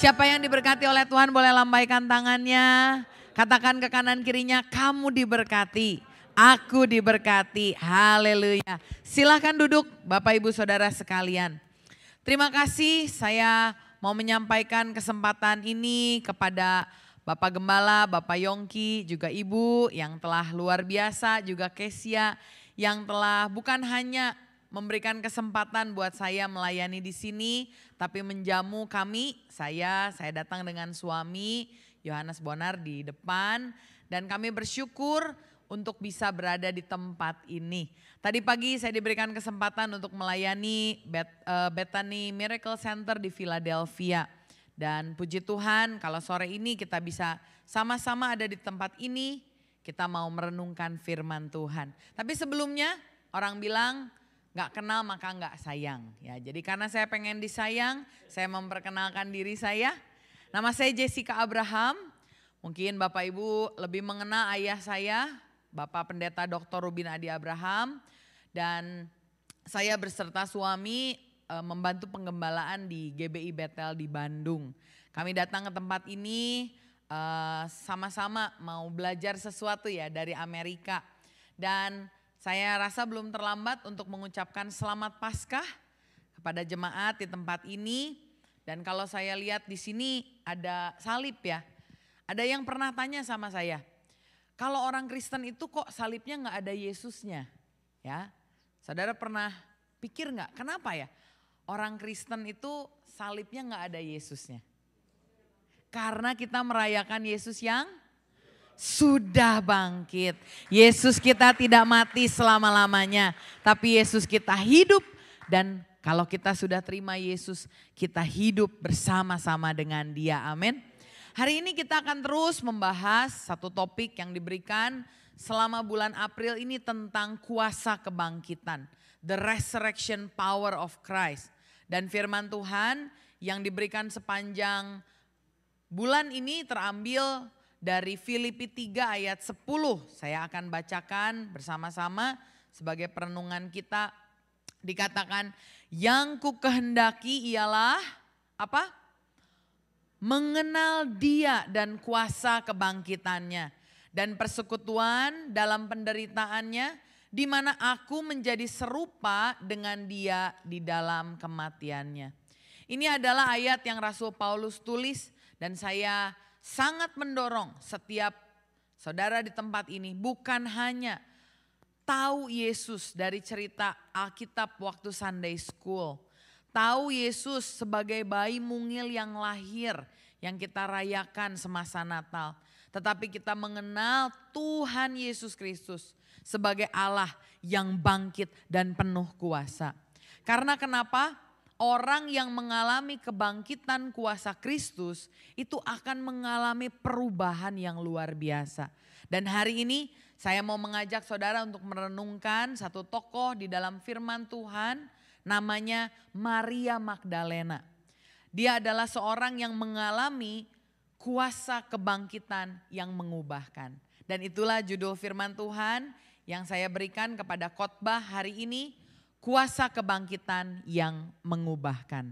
Siapa yang diberkati oleh Tuhan boleh lambaikan tangannya. Katakan ke kanan kirinya, kamu diberkati. Aku diberkati. Haleluya. Silahkan duduk Bapak Ibu Saudara sekalian. Terima kasih saya mau menyampaikan kesempatan ini kepada Bapak Gembala, Bapak Yongki, juga Ibu yang telah luar biasa, juga Kesia yang telah bukan hanya memberikan kesempatan buat saya melayani di sini, tapi menjamu kami, saya, saya datang dengan suami Yohanes Bonar di depan, dan kami bersyukur untuk bisa berada di tempat ini. Tadi pagi saya diberikan kesempatan untuk melayani eh, Bethany Miracle Center di Philadelphia. Dan puji Tuhan kalau sore ini kita bisa sama-sama ada di tempat ini, kita mau merenungkan firman Tuhan. Tapi sebelumnya orang bilang Nggak kenal maka nggak sayang. Ya, jadi karena saya pengen disayang, saya memperkenalkan diri saya. Nama saya Jessica Abraham. Mungkin Bapak Ibu lebih mengenal ayah saya, Bapak Pendeta Dr. Rubin Adi Abraham. Dan saya berserta suami e, membantu penggembalaan di GBI Betel di Bandung. Kami datang ke tempat ini e, sama-sama e, mau belajar sesuatu ya dari Amerika. Dan saya rasa belum terlambat untuk mengucapkan selamat Paskah kepada jemaat di tempat ini. Dan kalau saya lihat di sini ada salib ya. Ada yang pernah tanya sama saya, kalau orang Kristen itu kok salibnya nggak ada Yesusnya? Ya, saudara pernah pikir nggak? Kenapa ya? Orang Kristen itu salibnya nggak ada Yesusnya. Karena kita merayakan Yesus yang sudah bangkit. Yesus kita tidak mati selama-lamanya, tapi Yesus kita hidup dan kalau kita sudah terima Yesus, kita hidup bersama-sama dengan Dia. Amin. Hari ini kita akan terus membahas satu topik yang diberikan selama bulan April ini tentang kuasa kebangkitan, the resurrection power of Christ. Dan firman Tuhan yang diberikan sepanjang bulan ini terambil dari Filipi 3 ayat 10. Saya akan bacakan bersama-sama sebagai perenungan kita. Dikatakan, yang ku kehendaki ialah apa? Mengenal dia dan kuasa kebangkitannya dan persekutuan dalam penderitaannya di mana aku menjadi serupa dengan dia di dalam kematiannya. Ini adalah ayat yang Rasul Paulus tulis dan saya sangat mendorong setiap saudara di tempat ini bukan hanya tahu Yesus dari cerita Alkitab waktu Sunday School. Tahu Yesus sebagai bayi mungil yang lahir yang kita rayakan semasa Natal. Tetapi kita mengenal Tuhan Yesus Kristus sebagai Allah yang bangkit dan penuh kuasa. Karena kenapa? orang yang mengalami kebangkitan kuasa Kristus itu akan mengalami perubahan yang luar biasa. Dan hari ini saya mau mengajak saudara untuk merenungkan satu tokoh di dalam firman Tuhan namanya Maria Magdalena. Dia adalah seorang yang mengalami kuasa kebangkitan yang mengubahkan. Dan itulah judul firman Tuhan yang saya berikan kepada khotbah hari ini kuasa kebangkitan yang mengubahkan.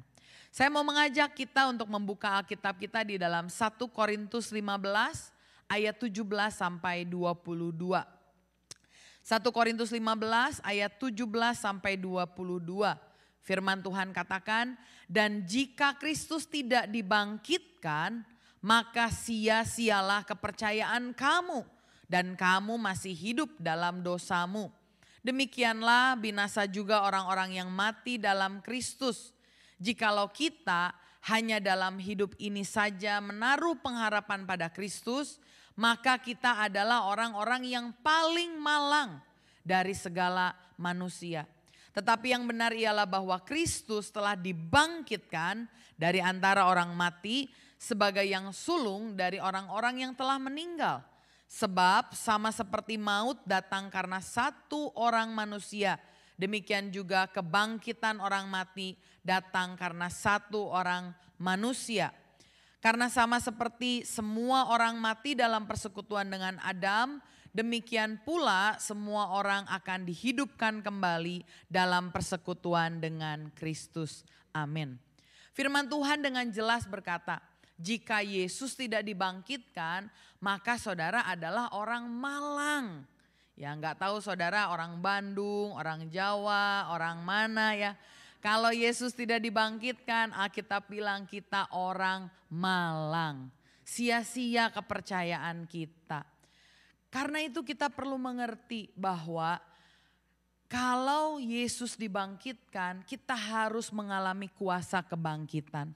Saya mau mengajak kita untuk membuka Alkitab kita di dalam 1 Korintus 15 ayat 17 sampai 22. 1 Korintus 15 ayat 17 sampai 22. Firman Tuhan katakan, "Dan jika Kristus tidak dibangkitkan, maka sia-sialah kepercayaan kamu dan kamu masih hidup dalam dosamu." Demikianlah binasa juga orang-orang yang mati dalam Kristus. Jikalau kita hanya dalam hidup ini saja menaruh pengharapan pada Kristus, maka kita adalah orang-orang yang paling malang dari segala manusia. Tetapi yang benar ialah bahwa Kristus telah dibangkitkan dari antara orang mati sebagai yang sulung dari orang-orang yang telah meninggal Sebab sama seperti maut datang karena satu orang manusia, demikian juga kebangkitan orang mati datang karena satu orang manusia. Karena sama seperti semua orang mati dalam persekutuan dengan Adam, demikian pula semua orang akan dihidupkan kembali dalam persekutuan dengan Kristus. Amin. Firman Tuhan dengan jelas berkata, jika Yesus tidak dibangkitkan, maka saudara adalah orang malang. Ya nggak tahu saudara orang Bandung, orang Jawa, orang mana ya. Kalau Yesus tidak dibangkitkan, Alkitab bilang kita orang malang. Sia-sia kepercayaan kita. Karena itu kita perlu mengerti bahwa kalau Yesus dibangkitkan, kita harus mengalami kuasa kebangkitan.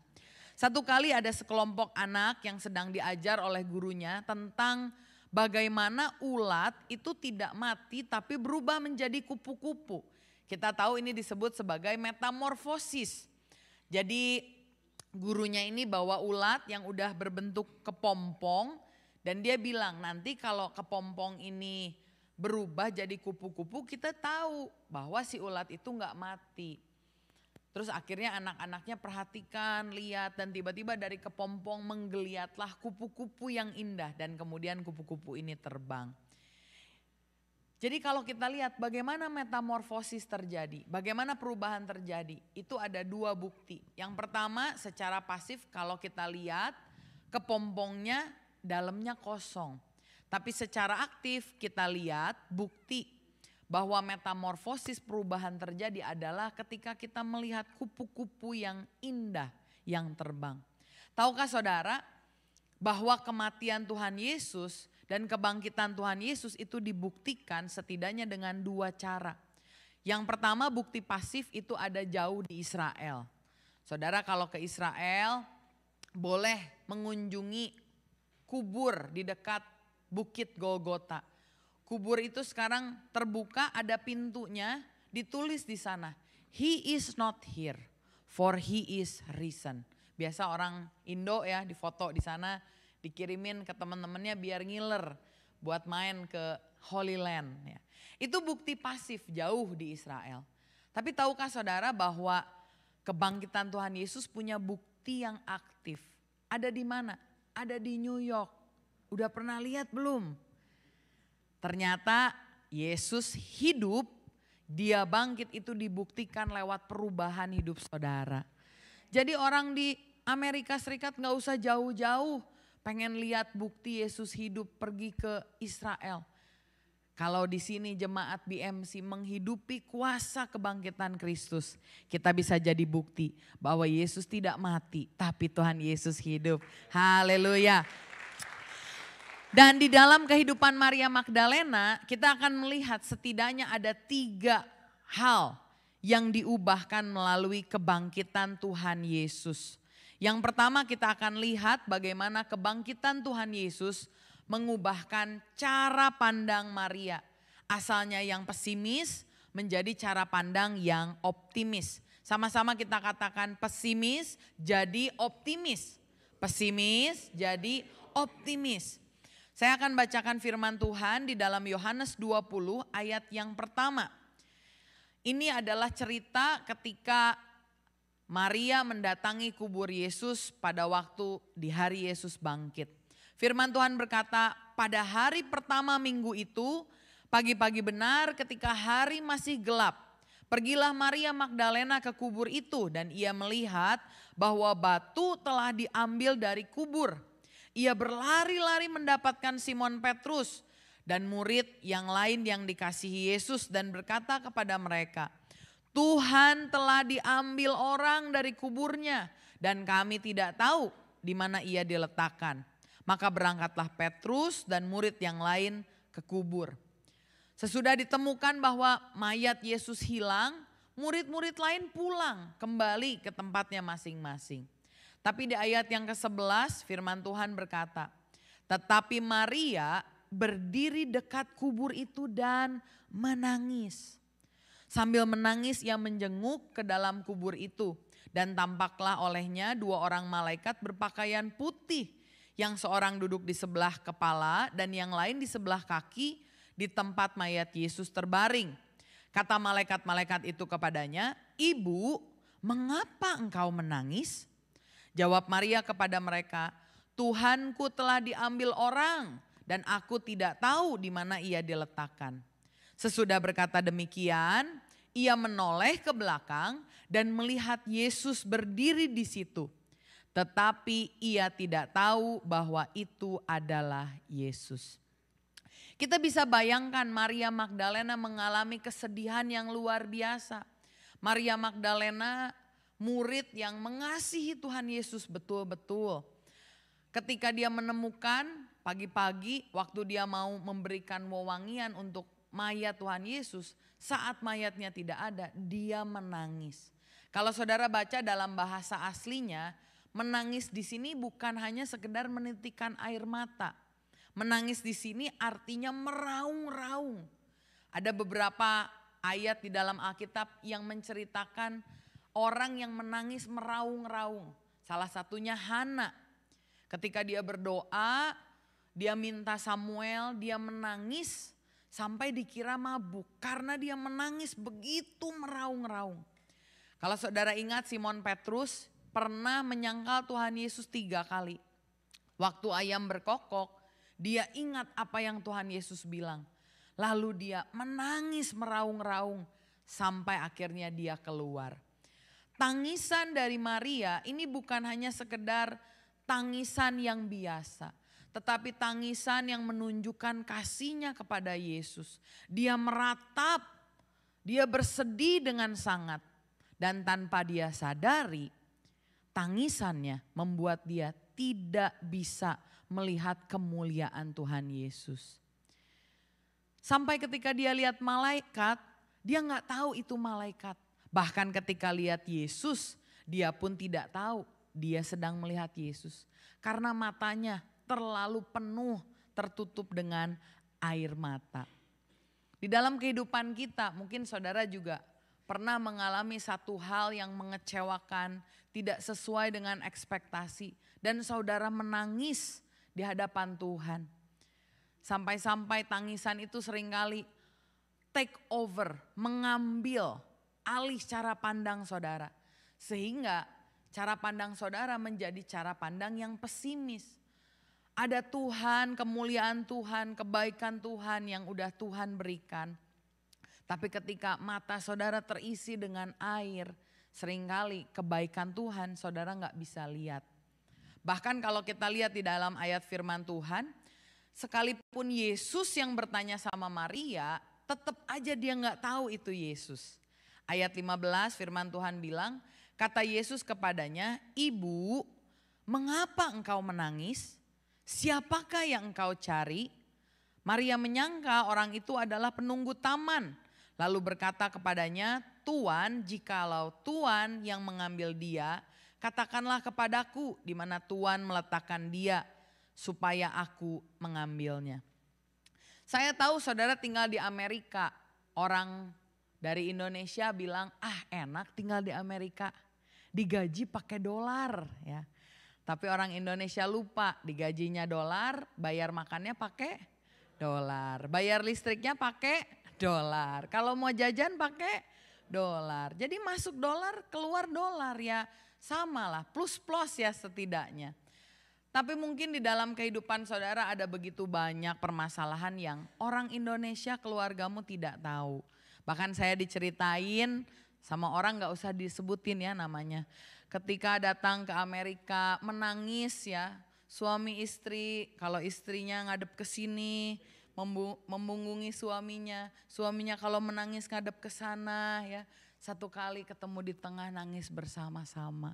Satu kali ada sekelompok anak yang sedang diajar oleh gurunya tentang bagaimana ulat itu tidak mati tapi berubah menjadi kupu-kupu. Kita tahu ini disebut sebagai metamorfosis. Jadi gurunya ini bawa ulat yang udah berbentuk kepompong dan dia bilang nanti kalau kepompong ini berubah jadi kupu-kupu kita tahu bahwa si ulat itu nggak mati. Terus akhirnya anak-anaknya perhatikan, lihat dan tiba-tiba dari kepompong menggeliatlah kupu-kupu yang indah dan kemudian kupu-kupu ini terbang. Jadi kalau kita lihat bagaimana metamorfosis terjadi, bagaimana perubahan terjadi, itu ada dua bukti. Yang pertama secara pasif kalau kita lihat kepompongnya dalamnya kosong. Tapi secara aktif kita lihat bukti bahwa metamorfosis perubahan terjadi adalah ketika kita melihat kupu-kupu yang indah yang terbang. Tahukah saudara bahwa kematian Tuhan Yesus dan kebangkitan Tuhan Yesus itu dibuktikan setidaknya dengan dua cara. Yang pertama bukti pasif itu ada jauh di Israel. Saudara kalau ke Israel boleh mengunjungi kubur di dekat Bukit Golgota Kubur itu sekarang terbuka, ada pintunya, ditulis di sana. He is not here, for he is risen. Biasa orang Indo ya difoto di sana, dikirimin ke teman-temannya biar ngiler buat main ke Holy Land. Ya. Itu bukti pasif jauh di Israel. Tapi tahukah saudara bahwa kebangkitan Tuhan Yesus punya bukti yang aktif. Ada di mana? Ada di New York. Udah pernah lihat belum? Ternyata Yesus hidup, dia bangkit itu dibuktikan lewat perubahan hidup saudara. Jadi orang di Amerika Serikat nggak usah jauh-jauh pengen lihat bukti Yesus hidup pergi ke Israel. Kalau di sini jemaat BMC menghidupi kuasa kebangkitan Kristus, kita bisa jadi bukti bahwa Yesus tidak mati, tapi Tuhan Yesus hidup. Haleluya. Dan di dalam kehidupan Maria Magdalena, kita akan melihat setidaknya ada tiga hal yang diubahkan melalui kebangkitan Tuhan Yesus. Yang pertama kita akan lihat bagaimana kebangkitan Tuhan Yesus mengubahkan cara pandang Maria. Asalnya yang pesimis menjadi cara pandang yang optimis. Sama-sama kita katakan pesimis jadi optimis. Pesimis jadi optimis. Saya akan bacakan firman Tuhan di dalam Yohanes 20 ayat yang pertama. Ini adalah cerita ketika Maria mendatangi kubur Yesus pada waktu di hari Yesus bangkit. Firman Tuhan berkata, pada hari pertama minggu itu, pagi-pagi benar ketika hari masih gelap, pergilah Maria Magdalena ke kubur itu dan ia melihat bahwa batu telah diambil dari kubur. Ia berlari-lari mendapatkan Simon Petrus dan murid yang lain yang dikasihi Yesus dan berkata kepada mereka, Tuhan telah diambil orang dari kuburnya dan kami tidak tahu di mana ia diletakkan. Maka berangkatlah Petrus dan murid yang lain ke kubur. Sesudah ditemukan bahwa mayat Yesus hilang, murid-murid lain pulang kembali ke tempatnya masing-masing. Tapi di ayat yang ke-11 firman Tuhan berkata, tetapi Maria berdiri dekat kubur itu dan menangis. Sambil menangis ia menjenguk ke dalam kubur itu dan tampaklah olehnya dua orang malaikat berpakaian putih yang seorang duduk di sebelah kepala dan yang lain di sebelah kaki di tempat mayat Yesus terbaring. Kata malaikat-malaikat itu kepadanya, "Ibu, mengapa engkau menangis?" Jawab Maria kepada mereka, Tuhanku telah diambil orang dan aku tidak tahu di mana ia diletakkan. Sesudah berkata demikian, ia menoleh ke belakang dan melihat Yesus berdiri di situ. Tetapi ia tidak tahu bahwa itu adalah Yesus. Kita bisa bayangkan Maria Magdalena mengalami kesedihan yang luar biasa. Maria Magdalena murid yang mengasihi Tuhan Yesus betul-betul. Ketika dia menemukan pagi-pagi waktu dia mau memberikan wewangian untuk mayat Tuhan Yesus, saat mayatnya tidak ada, dia menangis. Kalau saudara baca dalam bahasa aslinya, menangis di sini bukan hanya sekedar menitikan air mata. Menangis di sini artinya meraung-raung. Ada beberapa ayat di dalam Alkitab yang menceritakan Orang yang menangis meraung-raung. Salah satunya Hana. Ketika dia berdoa, dia minta Samuel, dia menangis sampai dikira mabuk karena dia menangis begitu meraung-raung. Kalau saudara ingat Simon Petrus pernah menyangkal Tuhan Yesus tiga kali. Waktu ayam berkokok, dia ingat apa yang Tuhan Yesus bilang. Lalu dia menangis meraung-raung sampai akhirnya dia keluar tangisan dari Maria ini bukan hanya sekedar tangisan yang biasa, tetapi tangisan yang menunjukkan kasihnya kepada Yesus. Dia meratap, dia bersedih dengan sangat dan tanpa dia sadari tangisannya membuat dia tidak bisa melihat kemuliaan Tuhan Yesus. Sampai ketika dia lihat malaikat, dia nggak tahu itu malaikat. Bahkan ketika lihat Yesus, dia pun tidak tahu dia sedang melihat Yesus. Karena matanya terlalu penuh tertutup dengan air mata. Di dalam kehidupan kita mungkin saudara juga pernah mengalami satu hal yang mengecewakan, tidak sesuai dengan ekspektasi dan saudara menangis di hadapan Tuhan. Sampai-sampai tangisan itu seringkali take over, mengambil alih cara pandang saudara. Sehingga cara pandang saudara menjadi cara pandang yang pesimis. Ada Tuhan, kemuliaan Tuhan, kebaikan Tuhan yang udah Tuhan berikan. Tapi ketika mata saudara terisi dengan air, seringkali kebaikan Tuhan saudara nggak bisa lihat. Bahkan kalau kita lihat di dalam ayat firman Tuhan, sekalipun Yesus yang bertanya sama Maria, tetap aja dia nggak tahu itu Yesus. Ayat 15 firman Tuhan bilang, kata Yesus kepadanya, "Ibu, mengapa engkau menangis? Siapakah yang engkau cari?" Maria menyangka orang itu adalah penunggu taman, lalu berkata kepadanya, "Tuan, jikalau Tuan yang mengambil dia, katakanlah kepadaku di mana Tuan meletakkan dia supaya aku mengambilnya." Saya tahu saudara tinggal di Amerika, orang dari Indonesia bilang ah enak tinggal di Amerika digaji pakai dolar ya. Tapi orang Indonesia lupa digajinya dolar, bayar makannya pakai dolar, bayar listriknya pakai dolar. Kalau mau jajan pakai dolar. Jadi masuk dolar, keluar dolar ya. samalah plus-plus ya setidaknya. Tapi mungkin di dalam kehidupan saudara ada begitu banyak permasalahan yang orang Indonesia keluargamu tidak tahu Bahkan saya diceritain sama orang gak usah disebutin ya namanya. Ketika datang ke Amerika menangis ya suami istri kalau istrinya ngadep ke sini membungungi suaminya, suaminya kalau menangis ngadep ke sana ya. Satu kali ketemu di tengah nangis bersama-sama.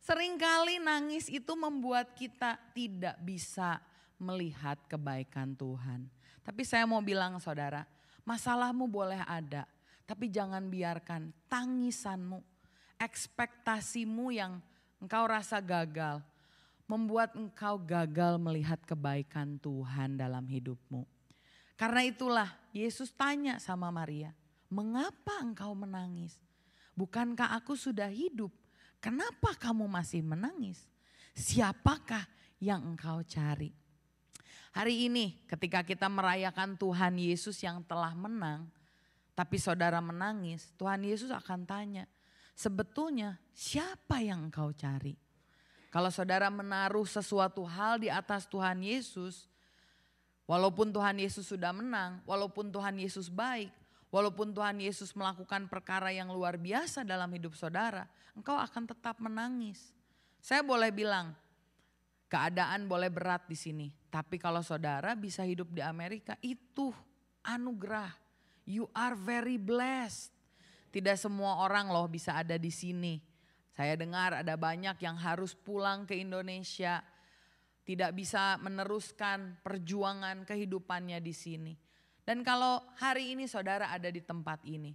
Seringkali nangis itu membuat kita tidak bisa melihat kebaikan Tuhan. Tapi saya mau bilang saudara, Masalahmu boleh ada, tapi jangan biarkan tangisanmu, ekspektasimu yang engkau rasa gagal, membuat engkau gagal melihat kebaikan Tuhan dalam hidupmu. Karena itulah Yesus tanya sama Maria, "Mengapa engkau menangis? Bukankah aku sudah hidup? Kenapa kamu masih menangis? Siapakah yang engkau cari?" Hari ini ketika kita merayakan Tuhan Yesus yang telah menang, tapi saudara menangis, Tuhan Yesus akan tanya, sebetulnya siapa yang engkau cari? Kalau saudara menaruh sesuatu hal di atas Tuhan Yesus, walaupun Tuhan Yesus sudah menang, walaupun Tuhan Yesus baik, walaupun Tuhan Yesus melakukan perkara yang luar biasa dalam hidup saudara, engkau akan tetap menangis. Saya boleh bilang, keadaan boleh berat di sini, tapi kalau saudara bisa hidup di Amerika itu anugerah. You are very blessed. Tidak semua orang loh bisa ada di sini. Saya dengar ada banyak yang harus pulang ke Indonesia. Tidak bisa meneruskan perjuangan kehidupannya di sini. Dan kalau hari ini saudara ada di tempat ini.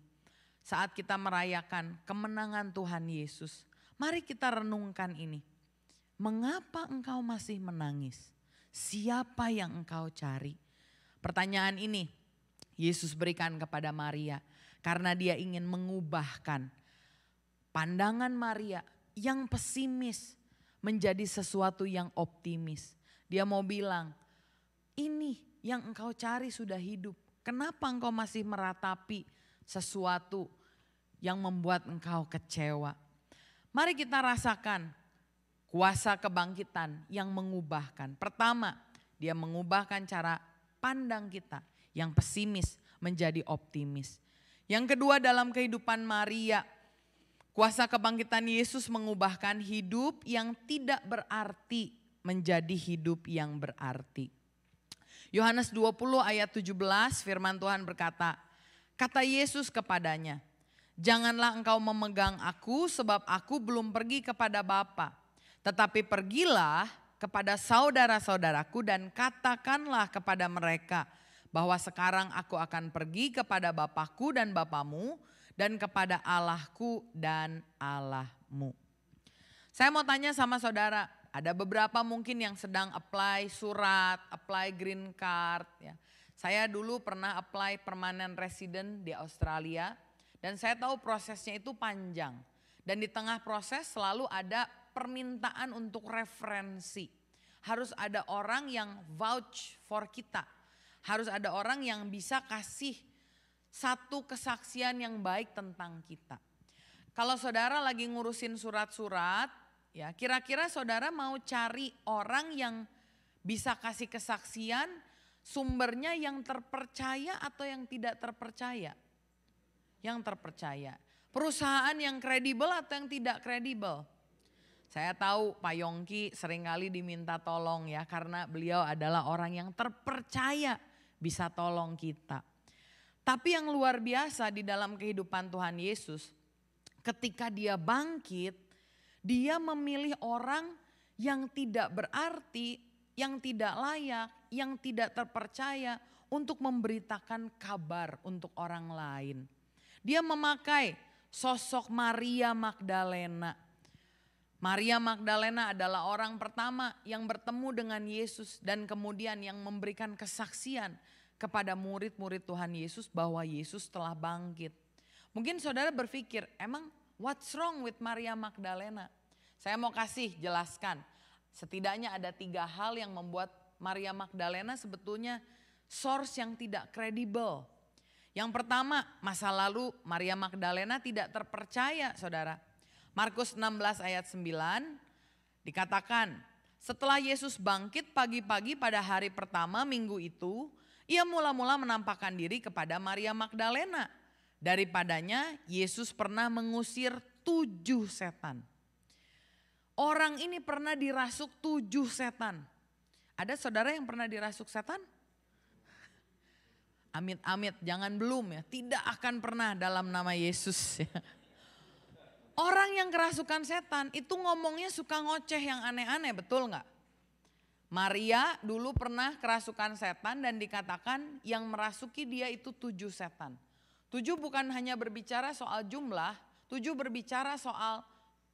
Saat kita merayakan kemenangan Tuhan Yesus. Mari kita renungkan ini. Mengapa engkau masih menangis? Siapa yang engkau cari? Pertanyaan ini Yesus berikan kepada Maria karena dia ingin mengubahkan pandangan Maria yang pesimis menjadi sesuatu yang optimis. Dia mau bilang, ini yang engkau cari sudah hidup. Kenapa engkau masih meratapi sesuatu yang membuat engkau kecewa? Mari kita rasakan Kuasa kebangkitan yang mengubahkan. Pertama, dia mengubahkan cara pandang kita yang pesimis menjadi optimis. Yang kedua dalam kehidupan Maria, kuasa kebangkitan Yesus mengubahkan hidup yang tidak berarti menjadi hidup yang berarti. Yohanes 20 ayat 17 firman Tuhan berkata, kata Yesus kepadanya, "Janganlah engkau memegang aku sebab aku belum pergi kepada Bapa. Tetapi pergilah kepada saudara-saudaraku dan katakanlah kepada mereka bahwa sekarang aku akan pergi kepada Bapakku dan Bapamu dan kepada Allahku dan Allahmu. Saya mau tanya sama saudara, ada beberapa mungkin yang sedang apply surat, apply green card ya. Saya dulu pernah apply permanent resident di Australia dan saya tahu prosesnya itu panjang. Dan di tengah proses selalu ada permintaan untuk referensi. Harus ada orang yang vouch for kita. Harus ada orang yang bisa kasih satu kesaksian yang baik tentang kita. Kalau saudara lagi ngurusin surat-surat, ya kira-kira saudara mau cari orang yang bisa kasih kesaksian sumbernya yang terpercaya atau yang tidak terpercaya? Yang terpercaya. Perusahaan yang kredibel atau yang tidak kredibel? Saya tahu Pak Yongki seringkali diminta tolong ya karena beliau adalah orang yang terpercaya bisa tolong kita. Tapi yang luar biasa di dalam kehidupan Tuhan Yesus ketika dia bangkit dia memilih orang yang tidak berarti, yang tidak layak, yang tidak terpercaya untuk memberitakan kabar untuk orang lain. Dia memakai sosok Maria Magdalena Maria Magdalena adalah orang pertama yang bertemu dengan Yesus dan kemudian yang memberikan kesaksian kepada murid-murid Tuhan Yesus bahwa Yesus telah bangkit. Mungkin saudara berpikir, emang what's wrong with Maria Magdalena? Saya mau kasih jelaskan. Setidaknya ada tiga hal yang membuat Maria Magdalena sebetulnya source yang tidak kredibel. Yang pertama, masa lalu Maria Magdalena tidak terpercaya, saudara. Markus 16 ayat 9 dikatakan, setelah Yesus bangkit pagi-pagi pada hari pertama minggu itu, ia mula-mula menampakkan diri kepada Maria Magdalena. Daripadanya Yesus pernah mengusir tujuh setan. Orang ini pernah dirasuk tujuh setan. Ada saudara yang pernah dirasuk setan? Amit-amit, jangan belum ya. Tidak akan pernah dalam nama Yesus. Ya. Orang yang kerasukan setan itu ngomongnya suka ngoceh yang aneh-aneh, betul nggak? Maria dulu pernah kerasukan setan dan dikatakan yang merasuki dia itu tujuh setan. Tujuh bukan hanya berbicara soal jumlah, tujuh berbicara soal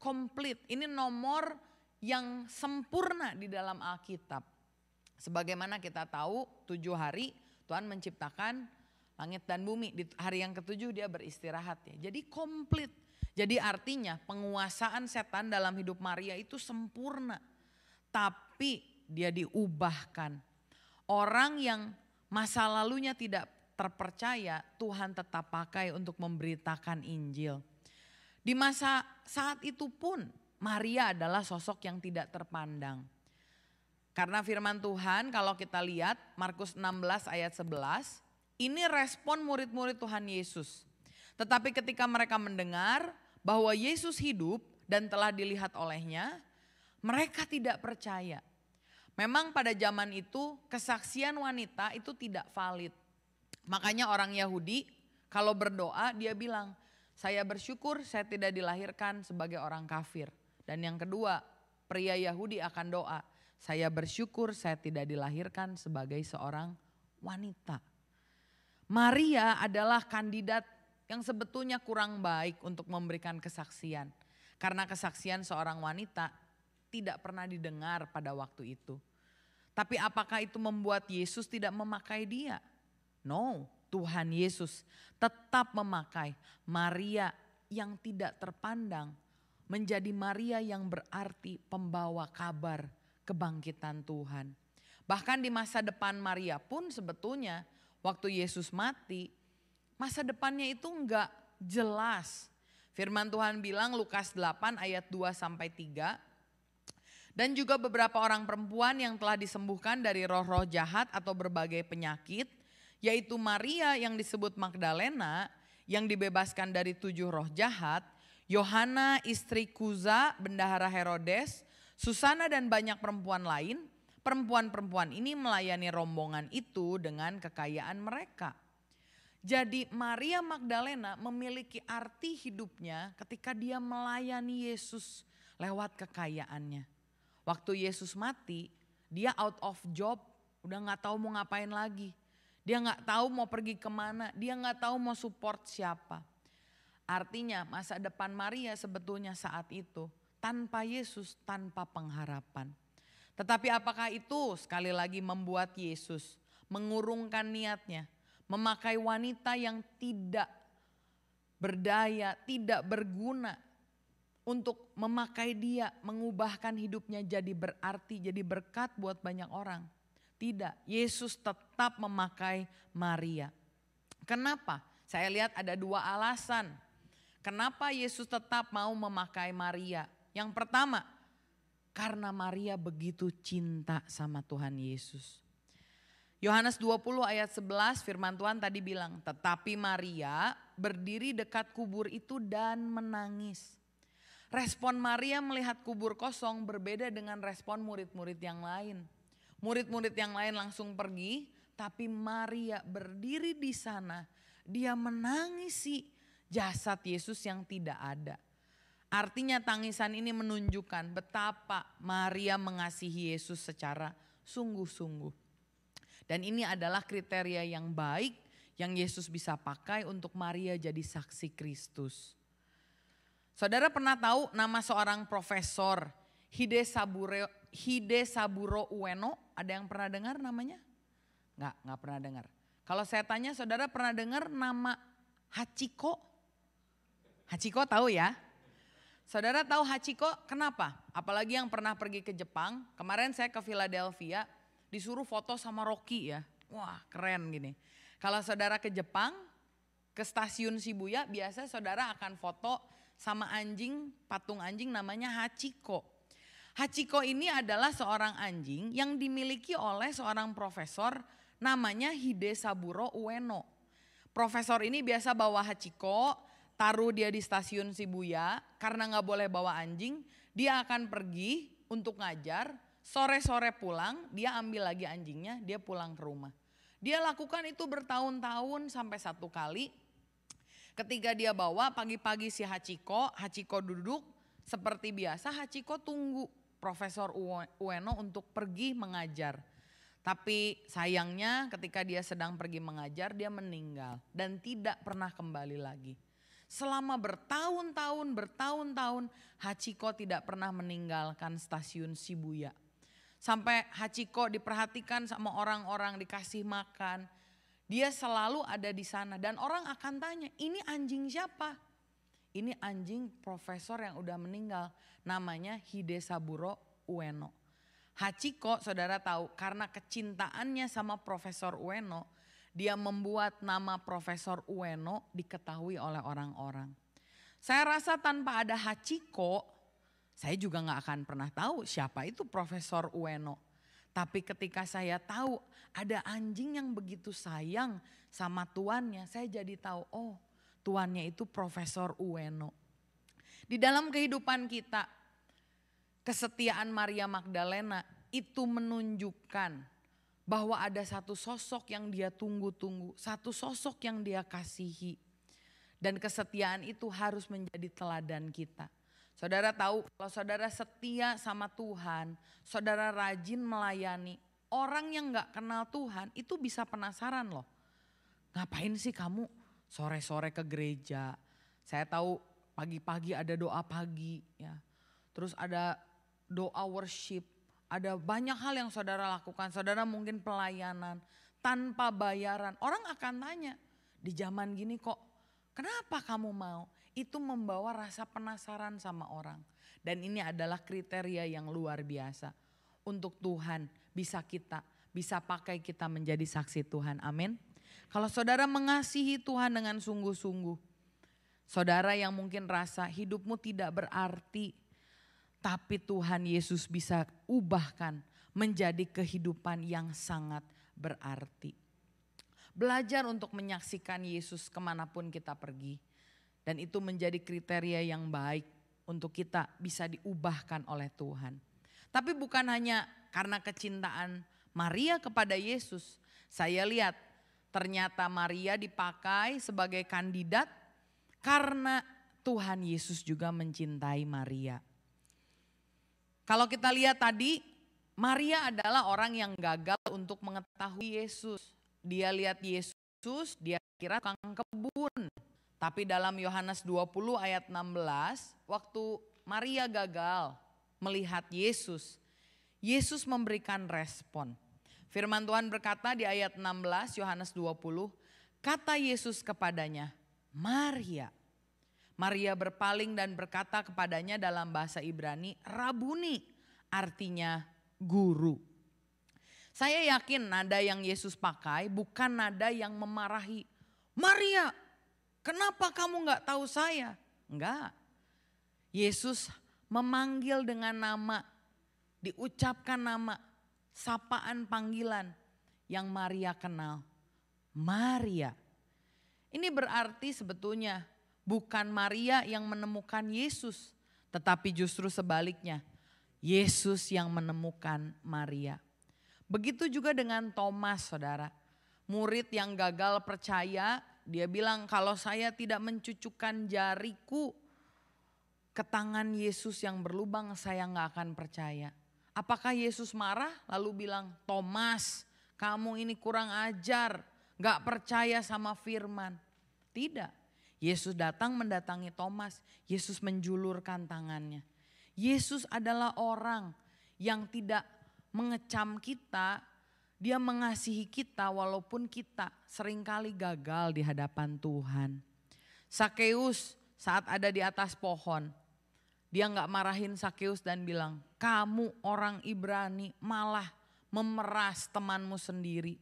komplit. Ini nomor yang sempurna di dalam Alkitab. Sebagaimana kita tahu tujuh hari Tuhan menciptakan langit dan bumi. Di hari yang ketujuh dia beristirahat ya. Jadi komplit jadi artinya penguasaan setan dalam hidup Maria itu sempurna. Tapi dia diubahkan. Orang yang masa lalunya tidak terpercaya Tuhan tetap pakai untuk memberitakan Injil. Di masa saat itu pun Maria adalah sosok yang tidak terpandang. Karena firman Tuhan kalau kita lihat Markus 16 ayat 11, ini respon murid-murid Tuhan Yesus. Tetapi ketika mereka mendengar, bahwa Yesus hidup dan telah dilihat olehnya, mereka tidak percaya. Memang pada zaman itu kesaksian wanita itu tidak valid. Makanya orang Yahudi kalau berdoa dia bilang, saya bersyukur saya tidak dilahirkan sebagai orang kafir. Dan yang kedua, pria Yahudi akan doa, saya bersyukur saya tidak dilahirkan sebagai seorang wanita. Maria adalah kandidat yang sebetulnya kurang baik untuk memberikan kesaksian. Karena kesaksian seorang wanita tidak pernah didengar pada waktu itu. Tapi apakah itu membuat Yesus tidak memakai dia? No, Tuhan Yesus tetap memakai Maria yang tidak terpandang menjadi Maria yang berarti pembawa kabar kebangkitan Tuhan. Bahkan di masa depan Maria pun sebetulnya waktu Yesus mati, Masa depannya itu enggak jelas. Firman Tuhan bilang Lukas 8 ayat 2 sampai 3, dan juga beberapa orang perempuan yang telah disembuhkan dari roh-roh jahat atau berbagai penyakit, yaitu Maria yang disebut Magdalena yang dibebaskan dari tujuh roh jahat, Yohana istri Kuza bendahara Herodes, Susana dan banyak perempuan lain, perempuan-perempuan ini melayani rombongan itu dengan kekayaan mereka. Jadi Maria Magdalena memiliki arti hidupnya ketika dia melayani Yesus lewat kekayaannya. Waktu Yesus mati, dia out of job, udah nggak tahu mau ngapain lagi. Dia nggak tahu mau pergi kemana, dia nggak tahu mau support siapa. Artinya masa depan Maria sebetulnya saat itu tanpa Yesus, tanpa pengharapan. Tetapi apakah itu sekali lagi membuat Yesus mengurungkan niatnya, memakai wanita yang tidak berdaya, tidak berguna untuk memakai dia, mengubahkan hidupnya jadi berarti, jadi berkat buat banyak orang. Tidak, Yesus tetap memakai Maria. Kenapa? Saya lihat ada dua alasan. Kenapa Yesus tetap mau memakai Maria? Yang pertama, karena Maria begitu cinta sama Tuhan Yesus. Yohanes 20 ayat 11 firman Tuhan tadi bilang, tetapi Maria berdiri dekat kubur itu dan menangis. Respon Maria melihat kubur kosong berbeda dengan respon murid-murid yang lain. Murid-murid yang lain langsung pergi, tapi Maria berdiri di sana. Dia menangisi jasad Yesus yang tidak ada. Artinya tangisan ini menunjukkan betapa Maria mengasihi Yesus secara sungguh-sungguh. Dan ini adalah kriteria yang baik yang Yesus bisa pakai untuk Maria jadi saksi Kristus. Saudara pernah tahu nama seorang profesor Hide Saburo, Hide Saburo Ueno? Ada yang pernah dengar namanya? Enggak, enggak pernah dengar. Kalau saya tanya saudara pernah dengar nama Hachiko? Hachiko tahu ya? Saudara tahu Hachiko kenapa? Apalagi yang pernah pergi ke Jepang. Kemarin saya ke Philadelphia, disuruh foto sama Rocky ya. Wah keren gini. Kalau saudara ke Jepang, ke stasiun Shibuya biasa saudara akan foto sama anjing, patung anjing namanya Hachiko. Hachiko ini adalah seorang anjing yang dimiliki oleh seorang profesor namanya Hide Saburo Ueno. Profesor ini biasa bawa Hachiko, taruh dia di stasiun Shibuya karena nggak boleh bawa anjing. Dia akan pergi untuk ngajar, Sore-sore pulang, dia ambil lagi anjingnya, dia pulang ke rumah. Dia lakukan itu bertahun-tahun sampai satu kali. Ketika dia bawa pagi-pagi si Hachiko, Hachiko duduk seperti biasa Hachiko tunggu Profesor Ueno untuk pergi mengajar. Tapi sayangnya ketika dia sedang pergi mengajar dia meninggal dan tidak pernah kembali lagi. Selama bertahun-tahun, bertahun-tahun Hachiko tidak pernah meninggalkan stasiun Shibuya. Sampai Hachiko diperhatikan sama orang-orang, dikasih makan. Dia selalu ada di sana dan orang akan tanya, ini anjing siapa? Ini anjing profesor yang udah meninggal, namanya Hidesaburo Ueno. Hachiko saudara tahu karena kecintaannya sama Profesor Ueno, dia membuat nama Profesor Ueno diketahui oleh orang-orang. Saya rasa tanpa ada Hachiko, saya juga nggak akan pernah tahu siapa itu Profesor Ueno. Tapi ketika saya tahu ada anjing yang begitu sayang sama tuannya, saya jadi tahu oh tuannya itu Profesor Ueno. Di dalam kehidupan kita, kesetiaan Maria Magdalena itu menunjukkan bahwa ada satu sosok yang dia tunggu-tunggu, satu sosok yang dia kasihi. Dan kesetiaan itu harus menjadi teladan kita. Saudara tahu kalau saudara setia sama Tuhan, saudara rajin melayani, orang yang nggak kenal Tuhan itu bisa penasaran loh. Ngapain sih kamu sore-sore ke gereja? Saya tahu pagi-pagi ada doa pagi ya. Terus ada doa worship, ada banyak hal yang saudara lakukan. Saudara mungkin pelayanan tanpa bayaran. Orang akan tanya, di zaman gini kok kenapa kamu mau? itu membawa rasa penasaran sama orang. Dan ini adalah kriteria yang luar biasa. Untuk Tuhan bisa kita, bisa pakai kita menjadi saksi Tuhan. Amin. Kalau saudara mengasihi Tuhan dengan sungguh-sungguh, saudara yang mungkin rasa hidupmu tidak berarti, tapi Tuhan Yesus bisa ubahkan menjadi kehidupan yang sangat berarti. Belajar untuk menyaksikan Yesus kemanapun kita pergi dan itu menjadi kriteria yang baik untuk kita bisa diubahkan oleh Tuhan. Tapi bukan hanya karena kecintaan Maria kepada Yesus. Saya lihat ternyata Maria dipakai sebagai kandidat karena Tuhan Yesus juga mencintai Maria. Kalau kita lihat tadi, Maria adalah orang yang gagal untuk mengetahui Yesus. Dia lihat Yesus, dia kira tukang kebun. Tapi dalam Yohanes 20 ayat 16, waktu Maria gagal melihat Yesus, Yesus memberikan respon. Firman Tuhan berkata di ayat 16 Yohanes 20, kata Yesus kepadanya, "Maria." Maria berpaling dan berkata kepadanya dalam bahasa Ibrani, "Rabuni," artinya guru. Saya yakin nada yang Yesus pakai bukan nada yang memarahi, "Maria, Kenapa kamu nggak tahu saya? Enggak. Yesus memanggil dengan nama, diucapkan nama, sapaan panggilan yang Maria kenal. Maria. Ini berarti sebetulnya bukan Maria yang menemukan Yesus, tetapi justru sebaliknya. Yesus yang menemukan Maria. Begitu juga dengan Thomas, saudara. Murid yang gagal percaya dia bilang kalau saya tidak mencucukkan jariku ke tangan Yesus yang berlubang saya nggak akan percaya. Apakah Yesus marah lalu bilang Thomas kamu ini kurang ajar nggak percaya sama firman. Tidak. Yesus datang mendatangi Thomas. Yesus menjulurkan tangannya. Yesus adalah orang yang tidak mengecam kita dia mengasihi kita walaupun kita seringkali gagal di hadapan Tuhan. Sakeus saat ada di atas pohon, dia nggak marahin Sakeus dan bilang, kamu orang Ibrani malah memeras temanmu sendiri.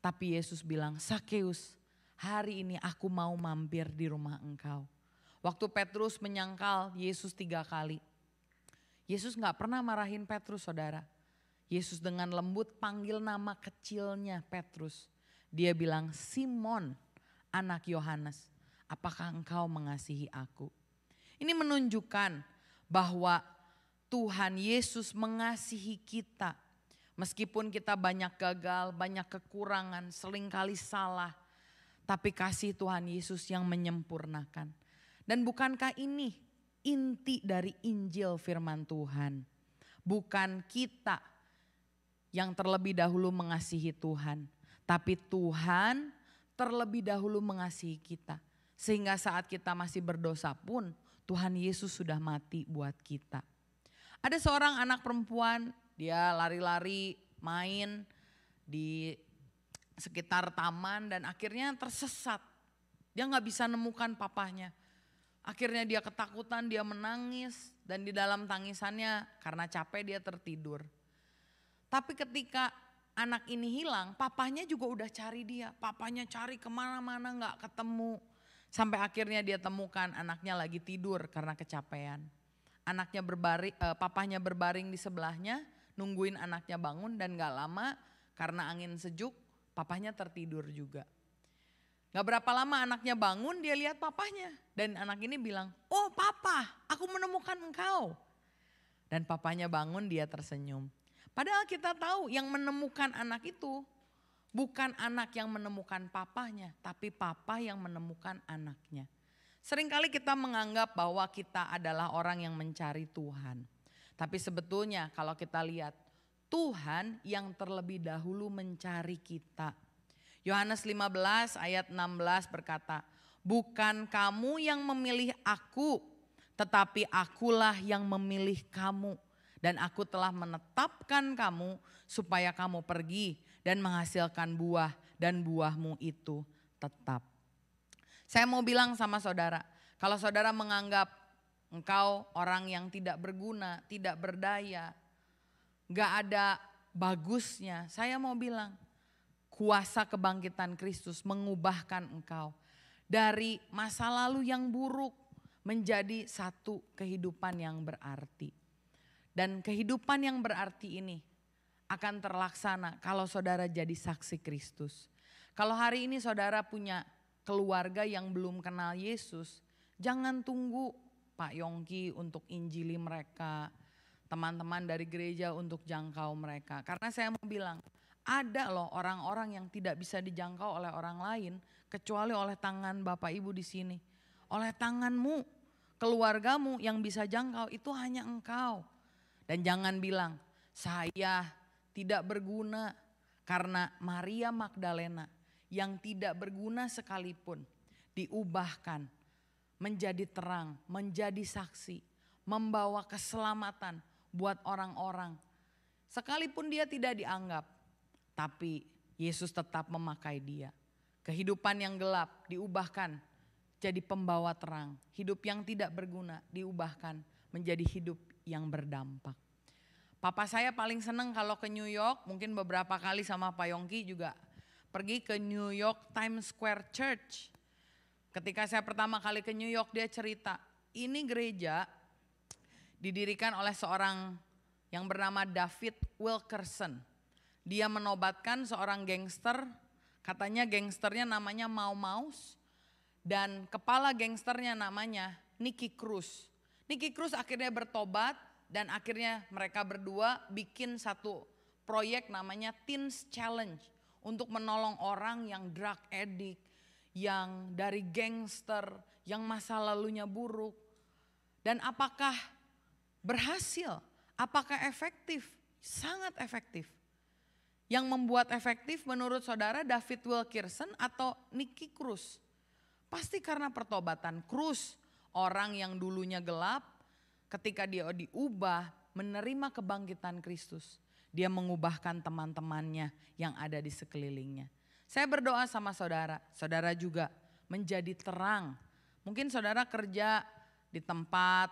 Tapi Yesus bilang, Sakeus hari ini aku mau mampir di rumah engkau. Waktu Petrus menyangkal Yesus tiga kali. Yesus nggak pernah marahin Petrus saudara. Yesus dengan lembut panggil nama kecilnya Petrus. Dia bilang, Simon anak Yohanes, apakah engkau mengasihi aku? Ini menunjukkan bahwa Tuhan Yesus mengasihi kita. Meskipun kita banyak gagal, banyak kekurangan, seringkali salah. Tapi kasih Tuhan Yesus yang menyempurnakan. Dan bukankah ini inti dari Injil firman Tuhan? Bukan kita yang terlebih dahulu mengasihi Tuhan, tapi Tuhan terlebih dahulu mengasihi kita, sehingga saat kita masih berdosa pun Tuhan Yesus sudah mati buat kita. Ada seorang anak perempuan, dia lari-lari main di sekitar taman dan akhirnya tersesat. Dia nggak bisa nemukan papahnya. Akhirnya dia ketakutan, dia menangis dan di dalam tangisannya karena capek dia tertidur. Tapi ketika anak ini hilang, papahnya juga udah cari dia. Papahnya cari kemana-mana nggak ketemu. Sampai akhirnya dia temukan anaknya lagi tidur karena kecapean. Anaknya berbaring, eh, papahnya berbaring di sebelahnya, nungguin anaknya bangun dan nggak lama karena angin sejuk, papahnya tertidur juga. Gak berapa lama anaknya bangun, dia lihat papahnya. Dan anak ini bilang, oh papa, aku menemukan engkau. Dan papanya bangun, dia tersenyum. Padahal kita tahu yang menemukan anak itu bukan anak yang menemukan papanya, tapi papa yang menemukan anaknya. Seringkali kita menganggap bahwa kita adalah orang yang mencari Tuhan. Tapi sebetulnya kalau kita lihat Tuhan yang terlebih dahulu mencari kita. Yohanes 15 ayat 16 berkata, "Bukan kamu yang memilih aku, tetapi akulah yang memilih kamu." Dan aku telah menetapkan kamu supaya kamu pergi dan menghasilkan buah dan buahmu itu tetap. Saya mau bilang sama saudara, kalau saudara menganggap engkau orang yang tidak berguna, tidak berdaya, gak ada bagusnya, saya mau bilang kuasa kebangkitan Kristus mengubahkan engkau dari masa lalu yang buruk menjadi satu kehidupan yang berarti. Dan kehidupan yang berarti ini akan terlaksana kalau saudara jadi saksi Kristus. Kalau hari ini saudara punya keluarga yang belum kenal Yesus, jangan tunggu Pak Yongki untuk injili mereka, teman-teman dari gereja untuk jangkau mereka. Karena saya mau bilang, ada loh orang-orang yang tidak bisa dijangkau oleh orang lain kecuali oleh tangan Bapak Ibu di sini. Oleh tanganmu, keluargamu yang bisa jangkau itu hanya engkau. Dan jangan bilang, saya tidak berguna karena Maria Magdalena yang tidak berguna sekalipun diubahkan menjadi terang, menjadi saksi, membawa keselamatan buat orang-orang. Sekalipun dia tidak dianggap, tapi Yesus tetap memakai dia. Kehidupan yang gelap diubahkan jadi pembawa terang, hidup yang tidak berguna diubahkan menjadi hidup yang berdampak. Papa saya paling seneng kalau ke New York, mungkin beberapa kali sama Pak Yongki juga. Pergi ke New York Times Square Church. Ketika saya pertama kali ke New York dia cerita, ini gereja didirikan oleh seorang yang bernama David Wilkerson. Dia menobatkan seorang gangster, katanya gangsternya namanya Mau Maus dan kepala gangsternya namanya Nicky Cruz. Nicky Cruz akhirnya bertobat dan akhirnya mereka berdua bikin satu proyek namanya Teens Challenge untuk menolong orang yang drug addict, yang dari gangster, yang masa lalunya buruk. Dan apakah berhasil? Apakah efektif? Sangat efektif. Yang membuat efektif menurut saudara David Wilkerson atau Nicky Cruz? Pasti karena pertobatan Cruz Orang yang dulunya gelap, ketika dia diubah, menerima kebangkitan Kristus. Dia mengubahkan teman-temannya yang ada di sekelilingnya. Saya berdoa sama saudara, saudara juga menjadi terang. Mungkin saudara kerja di tempat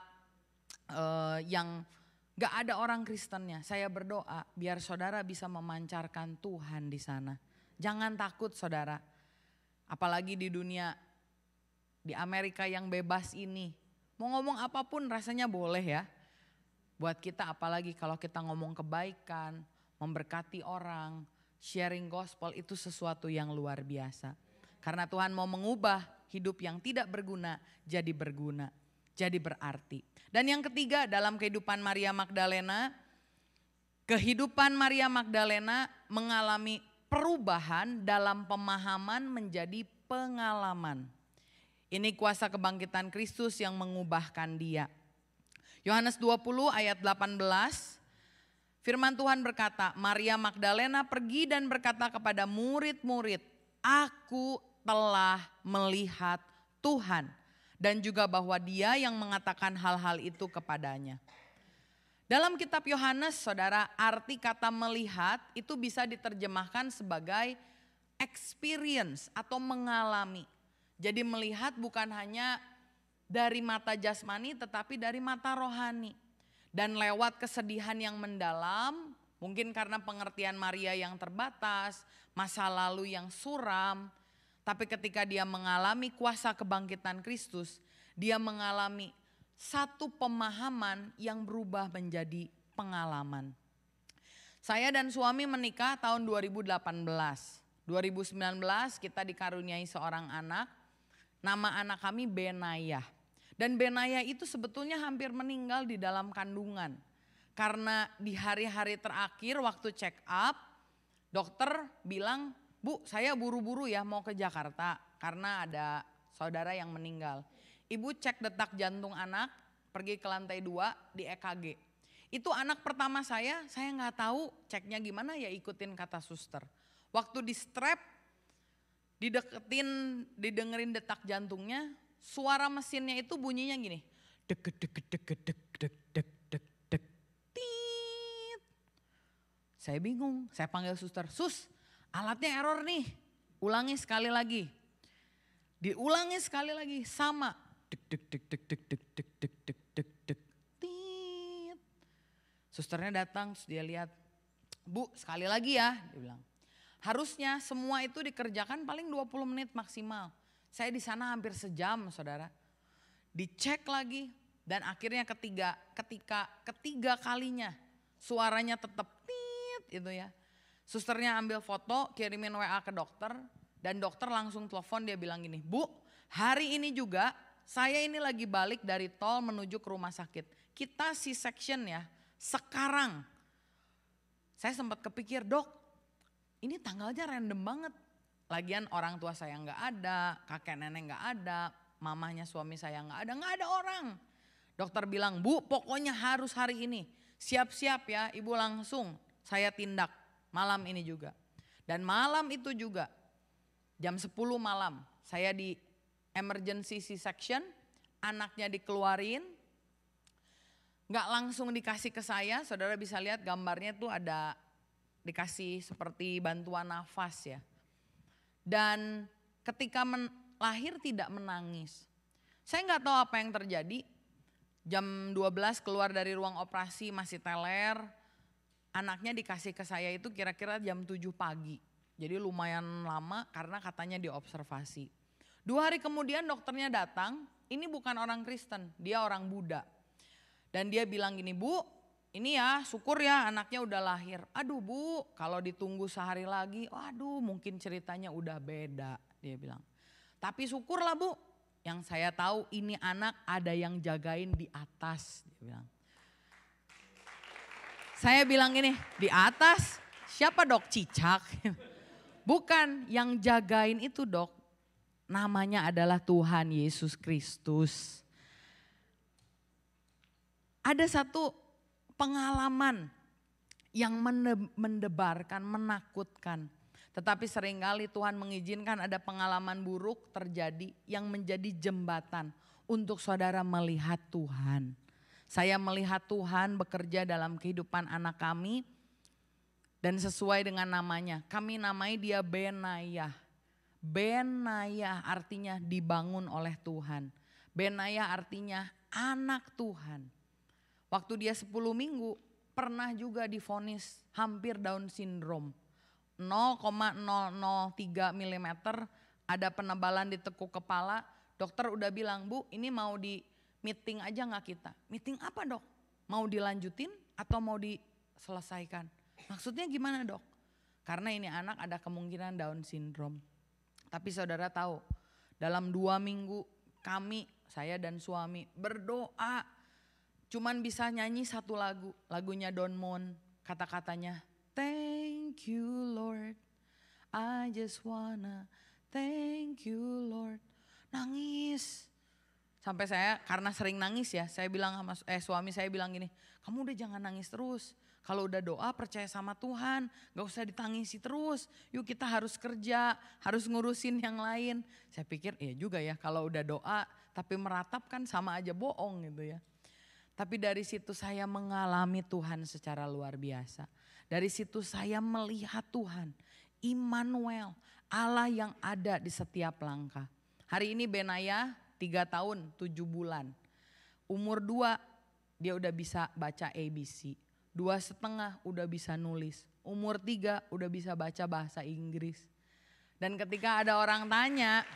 uh, yang gak ada orang Kristennya. Saya berdoa biar saudara bisa memancarkan Tuhan di sana. Jangan takut saudara. Apalagi di dunia di Amerika yang bebas ini. Mau ngomong apapun rasanya boleh ya. Buat kita apalagi kalau kita ngomong kebaikan, memberkati orang, sharing gospel itu sesuatu yang luar biasa. Karena Tuhan mau mengubah hidup yang tidak berguna jadi berguna, jadi berarti. Dan yang ketiga dalam kehidupan Maria Magdalena, kehidupan Maria Magdalena mengalami perubahan dalam pemahaman menjadi pengalaman. Ini kuasa kebangkitan Kristus yang mengubahkan dia. Yohanes 20 ayat 18, firman Tuhan berkata, Maria Magdalena pergi dan berkata kepada murid-murid, Aku telah melihat Tuhan dan juga bahwa dia yang mengatakan hal-hal itu kepadanya. Dalam kitab Yohanes, saudara, arti kata melihat itu bisa diterjemahkan sebagai experience atau mengalami. Jadi melihat bukan hanya dari mata jasmani tetapi dari mata rohani. Dan lewat kesedihan yang mendalam, mungkin karena pengertian Maria yang terbatas, masa lalu yang suram, tapi ketika dia mengalami kuasa kebangkitan Kristus, dia mengalami satu pemahaman yang berubah menjadi pengalaman. Saya dan suami menikah tahun 2018. 2019 kita dikaruniai seorang anak Nama anak kami Benaya Dan Benaya itu sebetulnya hampir meninggal di dalam kandungan. Karena di hari-hari terakhir waktu check up, dokter bilang, Bu saya buru-buru ya mau ke Jakarta karena ada saudara yang meninggal. Ibu cek detak jantung anak, pergi ke lantai dua di EKG. Itu anak pertama saya, saya nggak tahu ceknya gimana ya ikutin kata suster. Waktu di strap dideketin, didengerin detak jantungnya, suara mesinnya itu bunyinya gini. dek dek dek dek dek dek dek dek tit. Saya bingung, saya panggil suster, "Sus, alatnya error nih. Ulangi sekali lagi." Diulangi sekali lagi sama. dek dek dek dek dek dek dek dek dek dek, dek, tit. Susternya datang terus dia lihat, "Bu, sekali lagi ya," dia bilang. Harusnya semua itu dikerjakan paling 20 menit maksimal. Saya di sana hampir sejam saudara. Dicek lagi dan akhirnya ketiga ketika ketiga kalinya suaranya tetap tit gitu ya. Susternya ambil foto, kirimin WA ke dokter dan dokter langsung telepon dia bilang gini, "Bu, hari ini juga saya ini lagi balik dari tol menuju ke rumah sakit. Kita si section ya, sekarang." Saya sempat kepikir, "Dok, ini tanggalnya random banget. Lagian orang tua saya nggak ada, kakek nenek nggak ada, mamahnya suami saya nggak ada, nggak ada orang. Dokter bilang, bu pokoknya harus hari ini. Siap-siap ya, ibu langsung saya tindak malam ini juga. Dan malam itu juga, jam 10 malam, saya di emergency C-section, anaknya dikeluarin, nggak langsung dikasih ke saya, saudara bisa lihat gambarnya tuh ada dikasih seperti bantuan nafas ya. Dan ketika men, lahir tidak menangis. Saya nggak tahu apa yang terjadi. Jam 12 keluar dari ruang operasi masih teler. Anaknya dikasih ke saya itu kira-kira jam 7 pagi. Jadi lumayan lama karena katanya diobservasi. Dua hari kemudian dokternya datang, ini bukan orang Kristen, dia orang Buddha. Dan dia bilang gini, Bu ini ya syukur ya anaknya udah lahir. Aduh bu kalau ditunggu sehari lagi waduh mungkin ceritanya udah beda dia bilang. Tapi syukur lah bu yang saya tahu ini anak ada yang jagain di atas dia bilang. Saya bilang ini di atas siapa dok cicak? Bukan yang jagain itu dok namanya adalah Tuhan Yesus Kristus. Ada satu pengalaman yang mendebarkan, menakutkan. Tetapi seringkali Tuhan mengizinkan ada pengalaman buruk terjadi yang menjadi jembatan untuk saudara melihat Tuhan. Saya melihat Tuhan bekerja dalam kehidupan anak kami dan sesuai dengan namanya. Kami namai dia Benayah. Benayah artinya dibangun oleh Tuhan. Benayah artinya anak Tuhan. Waktu dia 10 minggu pernah juga difonis hampir Down syndrome. 0,003 mm ada penebalan di tekuk kepala. Dokter udah bilang, Bu ini mau di meeting aja nggak kita? Meeting apa dok? Mau dilanjutin atau mau diselesaikan? Maksudnya gimana dok? Karena ini anak ada kemungkinan Down syndrome. Tapi saudara tahu, dalam dua minggu kami, saya dan suami berdoa Cuman bisa nyanyi satu lagu, lagunya Don Moon, kata-katanya Thank you Lord, I just wanna thank you Lord. Nangis. Sampai saya karena sering nangis ya, saya bilang sama eh suami saya bilang gini, kamu udah jangan nangis terus. Kalau udah doa percaya sama Tuhan, gak usah ditangisi terus. Yuk kita harus kerja, harus ngurusin yang lain. Saya pikir ya juga ya kalau udah doa tapi meratap kan sama aja bohong gitu ya. Tapi dari situ saya mengalami Tuhan secara luar biasa. Dari situ saya melihat Tuhan, Immanuel, Allah yang ada di setiap langkah. Hari ini Benaya tiga tahun tujuh bulan. Umur dua dia udah bisa baca ABC. Dua setengah udah bisa nulis. Umur tiga udah bisa baca bahasa Inggris. Dan ketika ada orang tanya,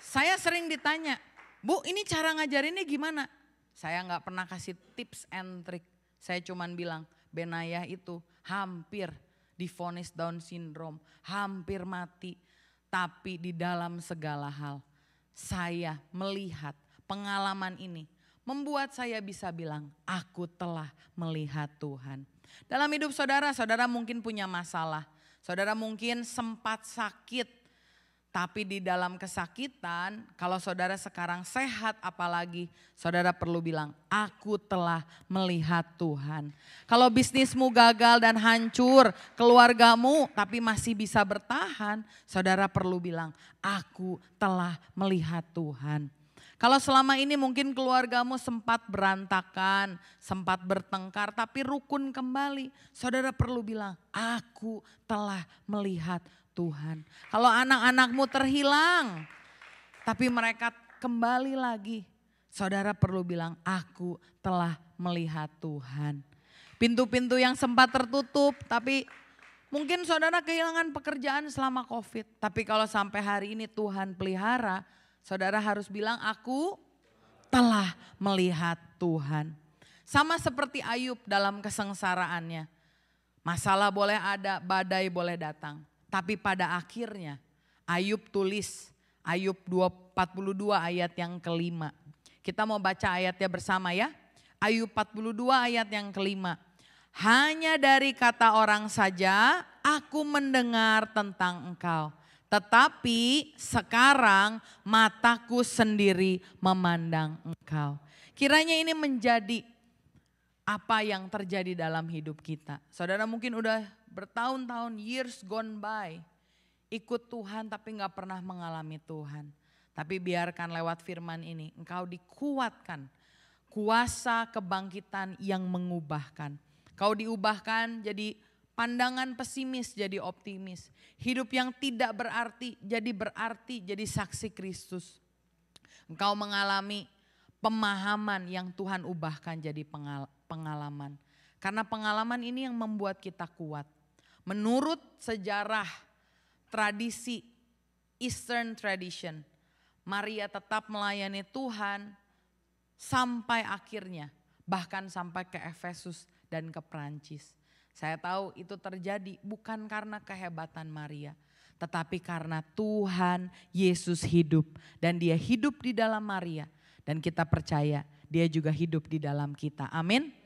saya sering ditanya, Bu ini cara ngajarinnya gimana? Saya nggak pernah kasih tips and trick. Saya cuman bilang, Benayah itu hampir difonis Down syndrome, hampir mati. Tapi di dalam segala hal, saya melihat pengalaman ini membuat saya bisa bilang, aku telah melihat Tuhan. Dalam hidup saudara, saudara mungkin punya masalah. Saudara mungkin sempat sakit, tapi di dalam kesakitan, kalau saudara sekarang sehat, apalagi saudara perlu bilang, "Aku telah melihat Tuhan." Kalau bisnismu gagal dan hancur, keluargamu tapi masih bisa bertahan, saudara perlu bilang, "Aku telah melihat Tuhan." Kalau selama ini mungkin keluargamu sempat berantakan, sempat bertengkar, tapi rukun kembali, saudara perlu bilang, "Aku telah melihat Tuhan. Kalau anak-anakmu terhilang, tapi mereka kembali lagi, saudara perlu bilang, "Aku telah melihat Tuhan." Pintu-pintu yang sempat tertutup, tapi mungkin saudara kehilangan pekerjaan selama COVID. Tapi kalau sampai hari ini Tuhan pelihara, saudara harus bilang, "Aku telah melihat Tuhan." Sama seperti Ayub dalam kesengsaraannya. Masalah boleh ada, badai boleh datang. Tapi pada akhirnya Ayub tulis Ayub 42 ayat yang kelima. Kita mau baca ayatnya bersama ya. Ayub 42 ayat yang kelima. Hanya dari kata orang saja aku mendengar tentang engkau. Tetapi sekarang mataku sendiri memandang engkau. Kiranya ini menjadi apa yang terjadi dalam hidup kita. Saudara mungkin udah bertahun-tahun years gone by ikut Tuhan tapi nggak pernah mengalami Tuhan. Tapi biarkan lewat firman ini engkau dikuatkan kuasa kebangkitan yang mengubahkan. Kau diubahkan jadi pandangan pesimis jadi optimis. Hidup yang tidak berarti jadi berarti jadi saksi Kristus. Engkau mengalami pemahaman yang Tuhan ubahkan jadi pengalaman. Karena pengalaman ini yang membuat kita kuat menurut sejarah tradisi Eastern tradition, Maria tetap melayani Tuhan sampai akhirnya, bahkan sampai ke Efesus dan ke Perancis. Saya tahu itu terjadi bukan karena kehebatan Maria, tetapi karena Tuhan Yesus hidup dan dia hidup di dalam Maria dan kita percaya dia juga hidup di dalam kita. Amin.